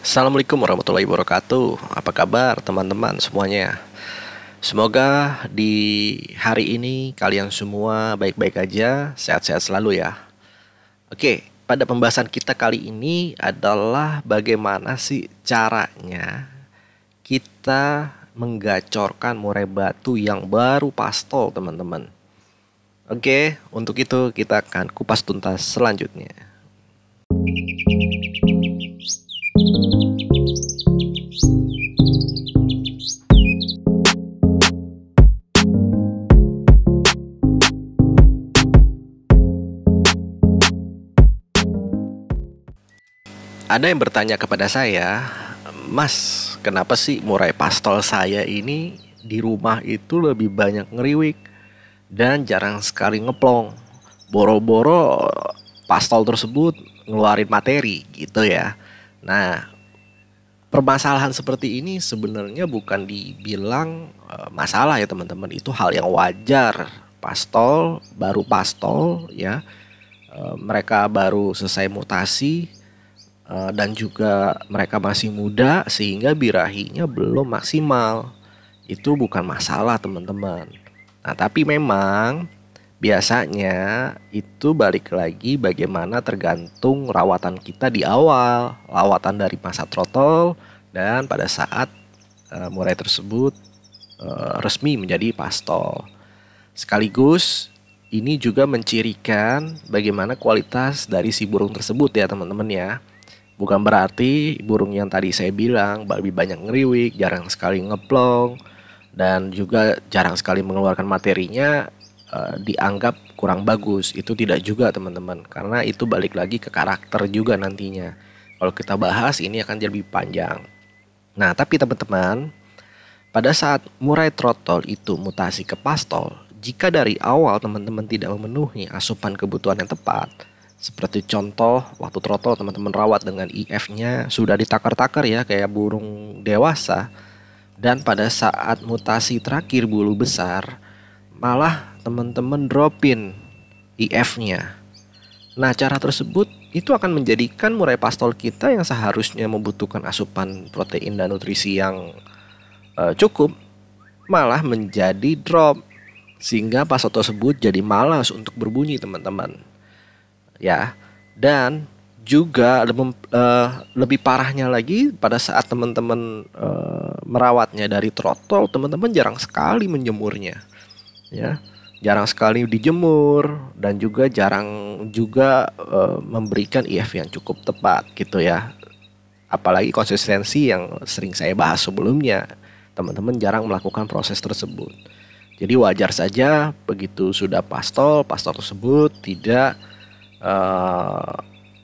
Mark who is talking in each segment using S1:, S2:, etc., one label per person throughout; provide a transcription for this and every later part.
S1: Assalamualaikum warahmatullahi wabarakatuh. Apa kabar teman-teman semuanya? Semoga di hari ini kalian semua baik-baik aja, sehat-sehat selalu ya. Oke, pada pembahasan kita kali ini adalah bagaimana sih caranya kita menggacorkan murai batu yang baru pastol, teman-teman. Oke, untuk itu kita akan kupas tuntas selanjutnya. ada yang bertanya kepada saya, Mas, kenapa sih murai pastol saya ini di rumah itu lebih banyak ngeriwik dan jarang sekali ngeplong. Boro-boro pastol tersebut ngeluarin materi gitu ya. Nah, permasalahan seperti ini sebenarnya bukan dibilang eh, masalah ya teman-teman, itu hal yang wajar. Pastol baru pastol ya. Eh, mereka baru selesai mutasi Eh, dan juga mereka masih muda sehingga birahinya belum maksimal. Itu bukan masalah teman-teman. Nah tapi memang biasanya itu balik lagi bagaimana tergantung rawatan kita di awal. Rawatan dari masa trotol dan pada saat uh, eh, murai tersebut uh, resmi menjadi pastol. Sekaligus ini juga mencirikan bagaimana kualitas dari si burung tersebut ya teman-teman ya. Bukan berarti burung yang tadi saya bilang lebih banyak ngeriwik, jarang sekali ngeplong, dan juga jarang sekali mengeluarkan materinya uh, dianggap kurang bagus. Itu tidak juga teman-teman, karena itu balik lagi ke karakter juga nantinya. Kalau kita bahas ini akan jadi lebih panjang. Nah tapi teman-teman, pada saat murai trotol itu mutasi ke pastol, jika dari awal teman-teman tidak memenuhi asupan kebutuhan yang tepat, seperti contoh waktu trotol teman-teman rawat dengan IF-nya sudah ditakar-takar ya kayak burung dewasa. Dan pada saat mutasi terakhir bulu besar malah teman-teman dropin IF-nya. Nah, cara tersebut itu akan menjadikan murai pastol kita yang seharusnya membutuhkan asupan protein dan nutrisi yang e, cukup malah menjadi drop sehingga pastol tersebut jadi malas untuk berbunyi, teman-teman ya dan juga lebih, uh, lebih parahnya lagi pada saat teman-teman uh, merawatnya dari trotol teman-teman jarang sekali menjemurnya ya jarang sekali dijemur dan juga jarang juga uh, memberikan IF e yang cukup tepat gitu ya apalagi konsistensi yang sering saya bahas sebelumnya teman-teman jarang melakukan proses tersebut jadi wajar saja begitu sudah pastol pastol tersebut tidak Eh,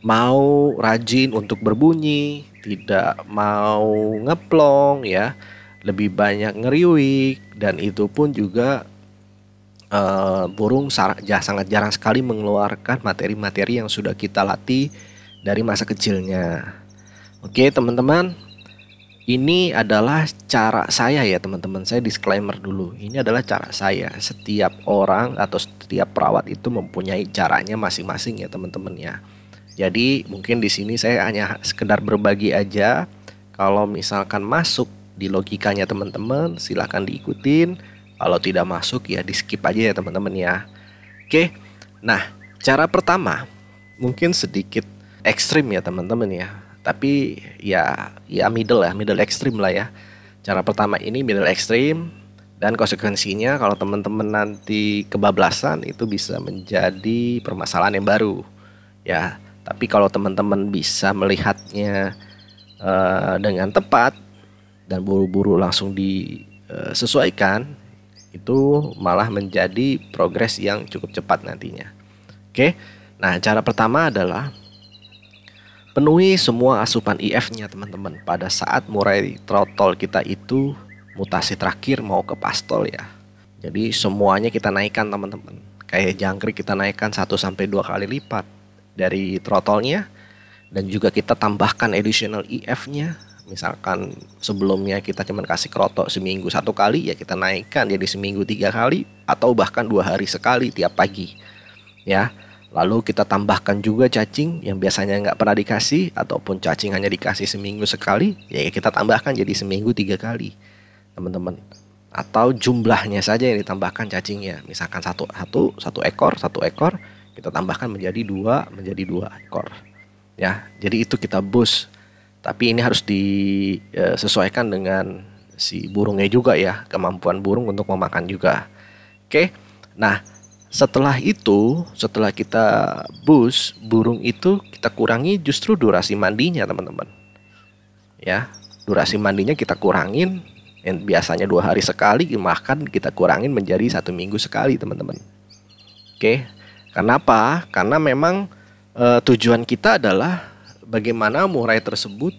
S1: mau rajin untuk berbunyi, tidak mau ngeplong ya, lebih banyak ngeriwik dan itu pun juga uh, burung sangat jarang sekali mengeluarkan materi-materi yang sudah kita latih dari masa kecilnya. Oke, teman-teman, ini adalah cara saya ya teman-teman. Saya disclaimer dulu. Ini adalah cara saya. Setiap orang atau setiap perawat itu mempunyai caranya masing-masing ya teman-teman ya. Jadi mungkin di sini saya hanya sekedar berbagi aja. Kalau misalkan masuk di logikanya teman-teman, silahkan diikutin. Kalau tidak masuk ya di skip aja ya teman-teman ya. Oke. Nah, cara pertama mungkin sedikit ekstrim ya teman-teman ya tapi ya ya middle lah middle extreme lah ya cara pertama ini middle extreme dan konsekuensinya kalau teman-teman nanti kebablasan itu bisa menjadi permasalahan yang baru ya tapi kalau teman-teman bisa melihatnya uh, dengan tepat dan buru-buru langsung disesuaikan eh, itu malah menjadi progres yang cukup cepat nantinya oke nah cara pertama adalah Penuhi semua asupan IF-nya teman-teman pada saat murai trotol kita itu mutasi terakhir mau ke pastol ya. Jadi semuanya kita naikkan teman-teman. Kayak jangkrik kita naikkan 1 sampai 2 kali lipat dari trotolnya dan juga kita tambahkan additional IF-nya. Misalkan sebelumnya kita cuma kasih kroto seminggu satu kali ya kita naikkan jadi seminggu tiga kali atau bahkan dua hari sekali tiap pagi ya Lalu kita tambahkan juga cacing yang biasanya nggak pernah dikasih ataupun cacing hanya dikasih seminggu sekali, ya kita tambahkan jadi seminggu tiga kali, teman-teman. Atau jumlahnya saja yang ditambahkan cacingnya, misalkan satu satu satu ekor satu ekor kita tambahkan menjadi dua menjadi dua ekor, ya. Jadi itu kita boost. Tapi ini harus disesuaikan e, dengan si burungnya juga ya, kemampuan burung untuk memakan juga. Oke, nah setelah itu, setelah kita bus burung itu kita kurangi justru durasi mandinya, teman-teman. Ya, durasi mandinya kita kurangin. Yang biasanya dua hari sekali, bahkan kita kurangin menjadi satu minggu sekali, teman-teman. Oke, kenapa? Karena memang e, tujuan kita adalah bagaimana murai tersebut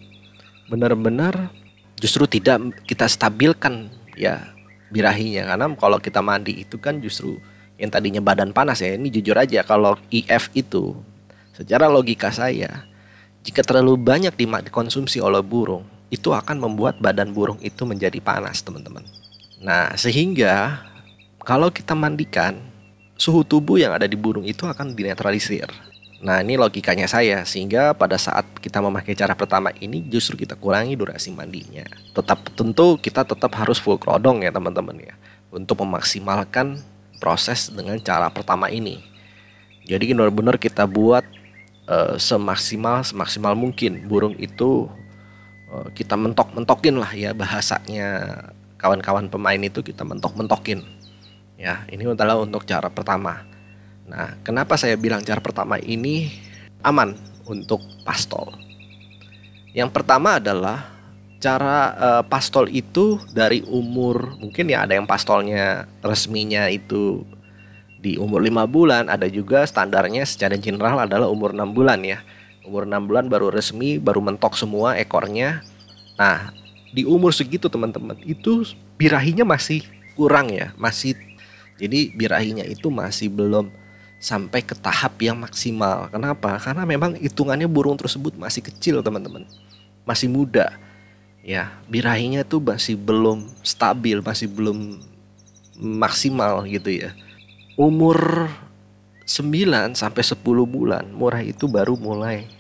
S1: benar-benar justru tidak kita stabilkan ya birahinya karena kalau kita mandi itu kan justru yang tadinya badan panas ya ini jujur aja kalau IF e itu secara logika saya jika terlalu banyak dikonsumsi oleh burung itu akan membuat badan burung itu menjadi panas teman-teman nah sehingga kalau kita mandikan suhu tubuh yang ada di burung itu akan dinetralisir nah ini logikanya saya sehingga pada saat kita memakai cara pertama ini justru kita kurangi durasi mandinya tetap tentu kita tetap harus full krodong ya teman-teman ya untuk memaksimalkan proses dengan cara pertama ini. Jadi benar-benar kita buat uh, semaksimal semaksimal mungkin burung itu uh, kita mentok-mentokin lah ya bahasanya kawan-kawan pemain itu kita mentok-mentokin. Ya, ini adalah untuk cara pertama. Nah, kenapa saya bilang cara pertama ini aman untuk pastol? Yang pertama adalah cara uh, pastol itu dari umur mungkin ya ada yang pastolnya resminya itu di umur lima bulan ada juga standarnya secara general adalah umur enam bulan ya umur enam bulan baru resmi baru mentok semua ekornya nah di umur segitu teman-teman itu birahinya masih kurang ya masih jadi birahinya itu masih belum sampai ke tahap yang maksimal kenapa karena memang hitungannya burung tersebut masih kecil teman-teman masih muda ya birahinya tuh masih belum stabil masih belum maksimal gitu ya umur 9 sampai 10 bulan murah itu baru mulai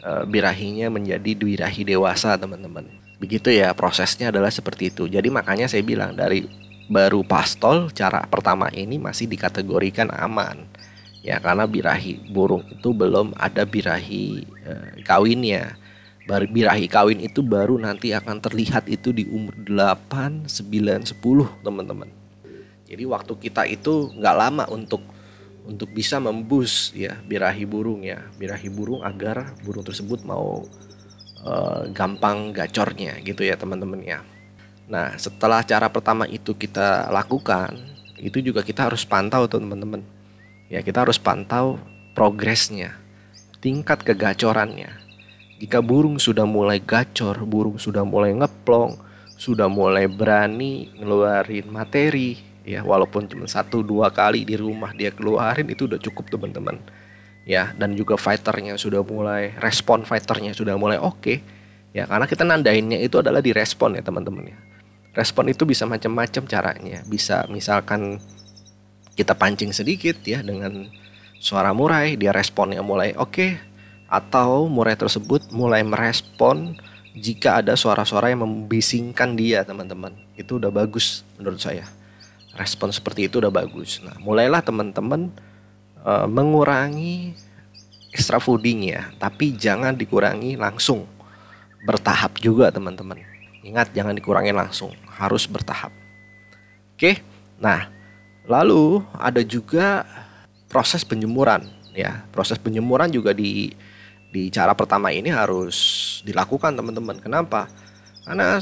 S1: eh, birahinya menjadi birahi dewasa teman-teman begitu ya prosesnya adalah seperti itu jadi makanya saya bilang dari baru pastol cara pertama ini masih dikategorikan aman ya karena birahi burung itu belum ada birahi eh, kawinnya birahi kawin itu baru nanti akan terlihat itu di umur 8, 9, 10 teman-teman. Jadi waktu kita itu nggak lama untuk untuk bisa membus ya birahi burung ya birahi burung agar burung tersebut mau e, gampang gacornya gitu ya teman-teman ya. Nah setelah cara pertama itu kita lakukan itu juga kita harus pantau teman-teman ya kita harus pantau progresnya tingkat kegacorannya jika burung sudah mulai gacor, burung sudah mulai ngeplong, sudah mulai berani ngeluarin materi, ya walaupun cuma satu dua kali di rumah dia keluarin itu udah cukup teman-teman. Ya, dan juga fighternya sudah mulai respon fighternya sudah mulai oke. Okay, ya, karena kita nandainnya itu adalah di respon ya teman-teman ya. Respon itu bisa macam-macam caranya. Bisa misalkan kita pancing sedikit ya dengan suara murai, dia responnya mulai oke, okay, atau murai tersebut mulai merespon jika ada suara-suara yang membisingkan dia teman-teman itu udah bagus menurut saya respon seperti itu udah bagus nah mulailah teman-teman e, mengurangi extra fooding ya tapi jangan dikurangi langsung bertahap juga teman-teman ingat jangan dikurangi langsung harus bertahap oke nah lalu ada juga proses penjemuran ya proses penjemuran juga di di cara pertama ini harus dilakukan teman-teman. Kenapa? Karena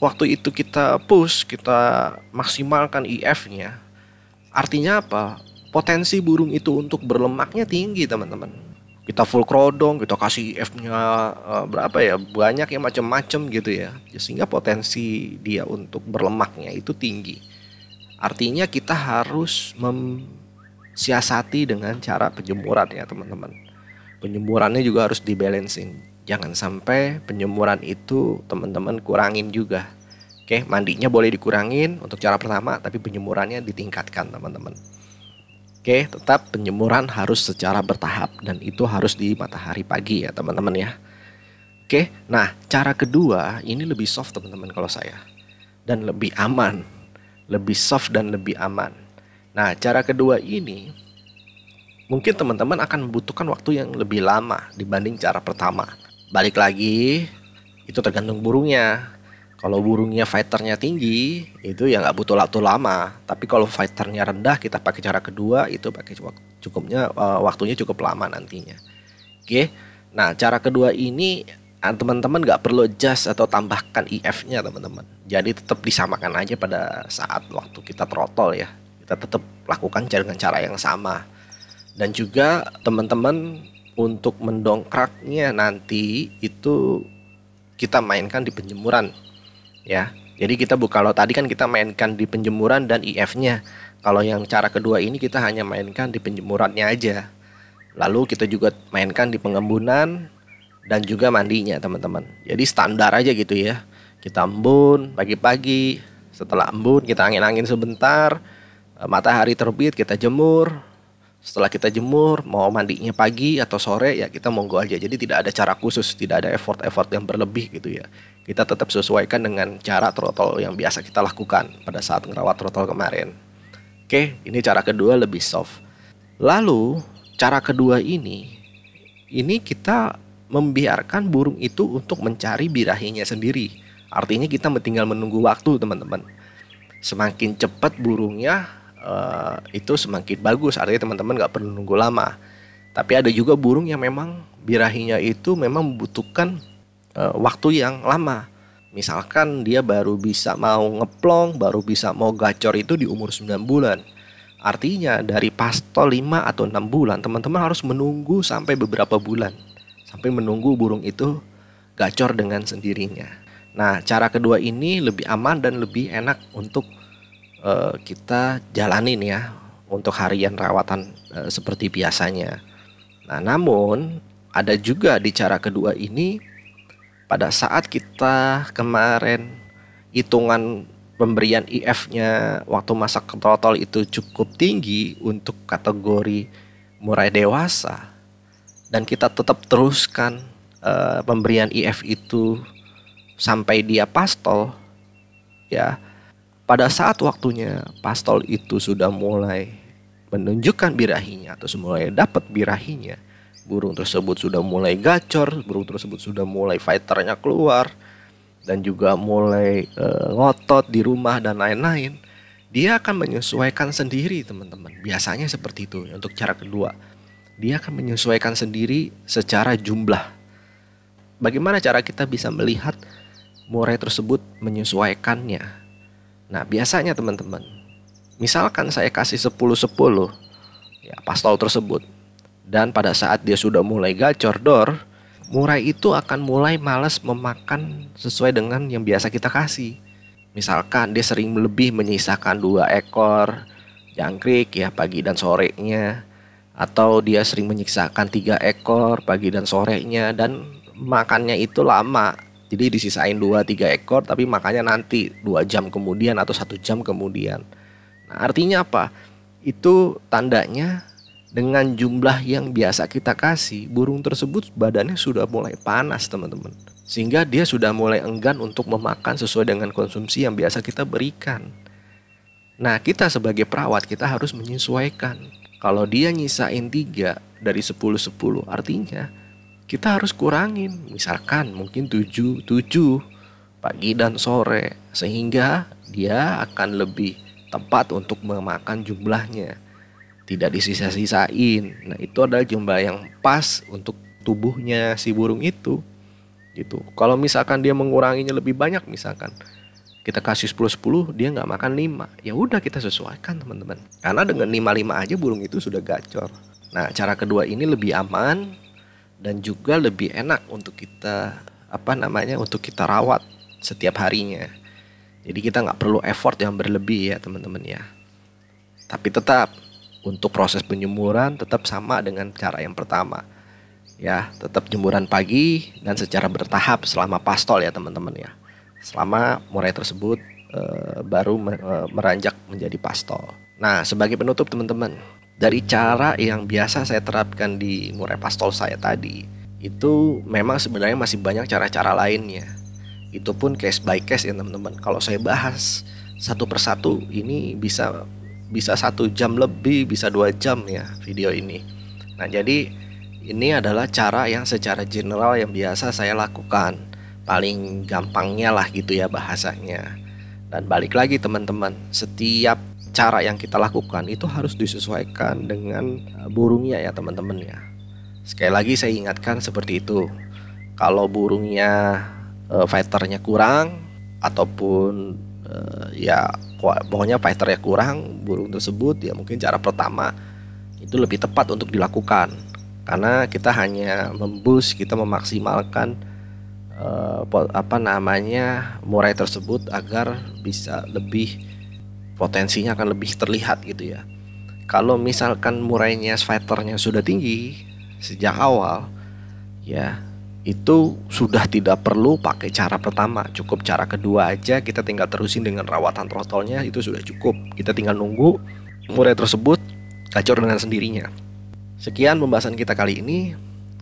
S1: waktu itu kita push, kita maksimalkan IF-nya. E Artinya apa? Potensi burung itu untuk berlemaknya tinggi, teman-teman. Kita full krodong, kita kasih IF-nya e eh, berapa ya? Banyak ya macam-macam gitu ya. Sehingga potensi dia untuk berlemaknya itu tinggi. Artinya kita harus mem siasati dengan cara penjemuran ya teman-teman penyemburannya juga harus dibalancing. Jangan sampai penyemburan itu teman-teman kurangin juga. Oke, mandinya boleh dikurangin untuk cara pertama, tapi penyemurannya ditingkatkan teman-teman. Oke, tetap penyemuran harus secara bertahap dan itu harus di matahari pagi ya teman-teman ya. Oke, nah cara kedua ini lebih soft teman-teman kalau saya dan lebih aman, lebih soft dan lebih aman. Nah cara kedua ini mungkin teman-teman akan membutuhkan waktu yang lebih lama dibanding cara pertama. Balik lagi, itu tergantung burungnya. Kalau burungnya fighternya tinggi, itu ya nggak butuh waktu lama. Tapi kalau fighternya rendah, kita pakai cara kedua, itu pakai cukupnya eh, waktunya cukup lama nantinya. Oke, nah cara kedua ini eh, teman-teman nggak perlu adjust atau tambahkan IF-nya e teman-teman. Jadi tetap disamakan aja pada saat waktu kita trotol ya. Kita tetap lakukan dengan cara yang sama dan juga teman-teman untuk mendongkraknya nanti itu kita mainkan di penjemuran ya jadi kita bu kalau tadi kan kita mainkan di penjemuran dan IF-nya kalau yang cara kedua ini kita hanya mainkan di penjemurannya aja lalu kita juga mainkan di pengembunan dan juga mandinya teman-teman jadi standar aja gitu ya kita embun pagi-pagi setelah embun kita angin-angin sebentar matahari terbit kita jemur setelah kita jemur mau mandinya pagi atau sore ya kita monggo aja jadi tidak ada cara khusus tidak ada effort-effort yang berlebih gitu ya kita tetap sesuaikan dengan cara trotol yang biasa kita lakukan pada saat ngerawat trotol kemarin oke ini cara kedua lebih soft lalu cara kedua ini ini kita membiarkan burung itu untuk mencari birahinya sendiri artinya kita tinggal menunggu waktu teman-teman semakin cepat burungnya Eh, itu semakin bagus artinya teman-teman nggak perlu nunggu lama tapi ada juga burung yang memang birahinya itu memang membutuhkan uh, waktu yang lama misalkan dia baru bisa mau ngeplong baru bisa mau gacor itu di umur 9 bulan artinya dari pasto 5 atau 6 bulan teman-teman harus menunggu sampai beberapa bulan sampai menunggu burung itu gacor dengan sendirinya nah cara kedua ini lebih aman dan lebih enak untuk Eh, kita jalanin ya untuk harian rawatan uh, seperti biasanya. Nah, namun ada juga di cara kedua ini pada saat kita kemarin hitungan pemberian IF-nya waktu masa ketrotol itu cukup tinggi untuk kategori murai dewasa dan kita tetap teruskan uh, pemberian IF itu sampai dia pastol ya pada saat waktunya, pastol itu sudah mulai menunjukkan birahinya atau mulai dapat birahinya. Burung tersebut sudah mulai gacor, burung tersebut sudah mulai fighternya keluar dan juga mulai e, ngotot di rumah dan lain-lain. Dia akan menyesuaikan sendiri, teman-teman. Biasanya seperti itu untuk cara kedua. Dia akan menyesuaikan sendiri secara jumlah. Bagaimana cara kita bisa melihat murai tersebut menyesuaikannya Nah biasanya teman-teman, misalkan saya kasih 10-10 ya, pastol tersebut, dan pada saat dia sudah mulai gacor dor, murai itu akan mulai males memakan sesuai dengan yang biasa kita kasih. Misalkan dia sering lebih menyisakan dua ekor jangkrik ya pagi dan sorenya, atau dia sering menyisakan tiga ekor pagi dan sorenya dan makannya itu lama jadi disisain 2-3 ekor tapi makanya nanti 2 jam kemudian atau satu jam kemudian. Nah, artinya apa? Itu tandanya dengan jumlah yang biasa kita kasih, burung tersebut badannya sudah mulai panas, teman-teman. Sehingga dia sudah mulai enggan untuk memakan sesuai dengan konsumsi yang biasa kita berikan. Nah, kita sebagai perawat kita harus menyesuaikan. Kalau dia nyisain 3 dari 10-10, artinya kita harus kurangin misalkan mungkin 7 7 pagi dan sore sehingga dia akan lebih tepat untuk memakan jumlahnya tidak disisa-sisain nah itu adalah jumlah yang pas untuk tubuhnya si burung itu gitu kalau misalkan dia menguranginya lebih banyak misalkan kita kasih 10 10 dia nggak makan 5 ya udah kita sesuaikan teman-teman karena dengan 5 5 aja burung itu sudah gacor nah cara kedua ini lebih aman dan juga lebih enak untuk kita apa namanya untuk kita rawat setiap harinya. Jadi kita nggak perlu effort yang berlebih ya teman-teman ya. Tapi tetap untuk proses penyemuran tetap sama dengan cara yang pertama. Ya, tetap jemuran pagi dan secara bertahap selama pastol ya teman-teman ya. Selama murai tersebut e, baru eh, meranjak menjadi pastol. Nah, sebagai penutup teman-teman, dari cara yang biasa saya terapkan di murai pastol saya tadi itu memang sebenarnya masih banyak cara-cara lainnya itu pun case by case ya teman-teman kalau saya bahas satu persatu ini bisa bisa satu jam lebih bisa dua jam ya video ini nah jadi ini adalah cara yang secara general yang biasa saya lakukan paling gampangnya lah gitu ya bahasanya dan balik lagi teman-teman setiap cara yang kita lakukan itu harus disesuaikan dengan uh, burungnya ya teman-teman ya. Sekali lagi saya ingatkan seperti itu. Kalau burungnya uh, fighternya kurang ataupun uh, ya pokoknya fighternya kurang burung tersebut ya mungkin cara pertama itu lebih tepat untuk dilakukan karena kita hanya membus kita memaksimalkan apa namanya murai tersebut agar bisa lebih potensinya akan lebih terlihat gitu ya. Kalau misalkan murainya fighternya sudah tinggi sejak awal, ya itu sudah tidak perlu pakai cara pertama, cukup cara kedua aja kita tinggal terusin dengan rawatan trotolnya itu sudah cukup. Kita tinggal nunggu murai tersebut kacor dengan sendirinya. Sekian pembahasan kita kali ini.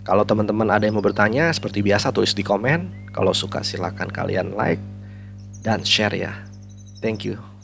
S1: Kalau teman-teman ada yang mau bertanya, seperti biasa tulis di komen. Kalau suka silahkan kalian like dan share ya. Thank you.